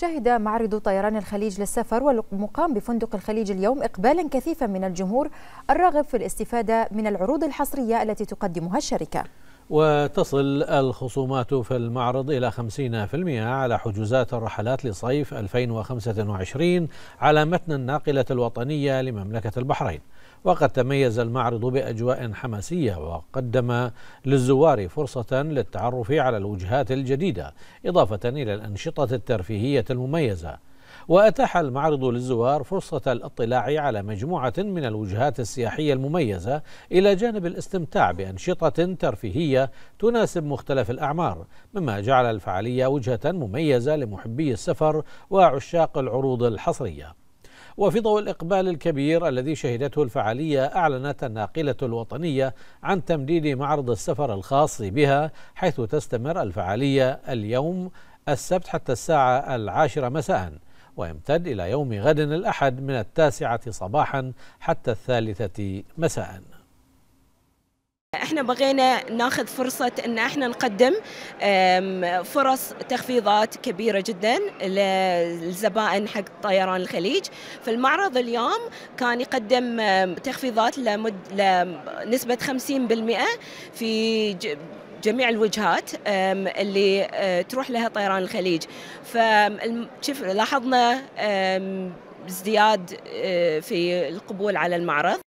شهد معرض طيران الخليج للسفر والمقام بفندق الخليج اليوم إقبالا كثيفا من الجمهور الراغب في الاستفادة من العروض الحصرية التي تقدمها الشركة وتصل الخصومات في المعرض إلى 50% على حجوزات الرحلات لصيف 2025 على متن الناقلة الوطنية لمملكة البحرين وقد تميز المعرض بأجواء حماسية وقدم للزوار فرصة للتعرف على الوجهات الجديدة إضافة إلى الأنشطة الترفيهية المميزة وأتاح المعرض للزوار فرصة الاطلاع على مجموعة من الوجهات السياحية المميزة إلى جانب الاستمتاع بأنشطة ترفيهية تناسب مختلف الأعمار مما جعل الفعالية وجهة مميزة لمحبي السفر وعشاق العروض الحصرية وفي ضوء الإقبال الكبير الذي شهدته الفعالية أعلنت الناقلة الوطنية عن تمديد معرض السفر الخاص بها حيث تستمر الفعالية اليوم السبت حتى الساعة العاشرة مساءً ويمتد إلى يوم غد الأحد من التاسعة صباحا حتى الثالثة مساءً احنا بغينا ناخذ فرصة ان احنا نقدم فرص تخفيضات كبيرة جدا للزبائن حق طيران الخليج فالمعرض اليوم كان يقدم تخفيضات لمد لنسبة 50% في جميع الوجهات اللي آه، تروح لها طيران الخليج فلاحظنا لاحظنا ازدياد آه، في القبول على المعرض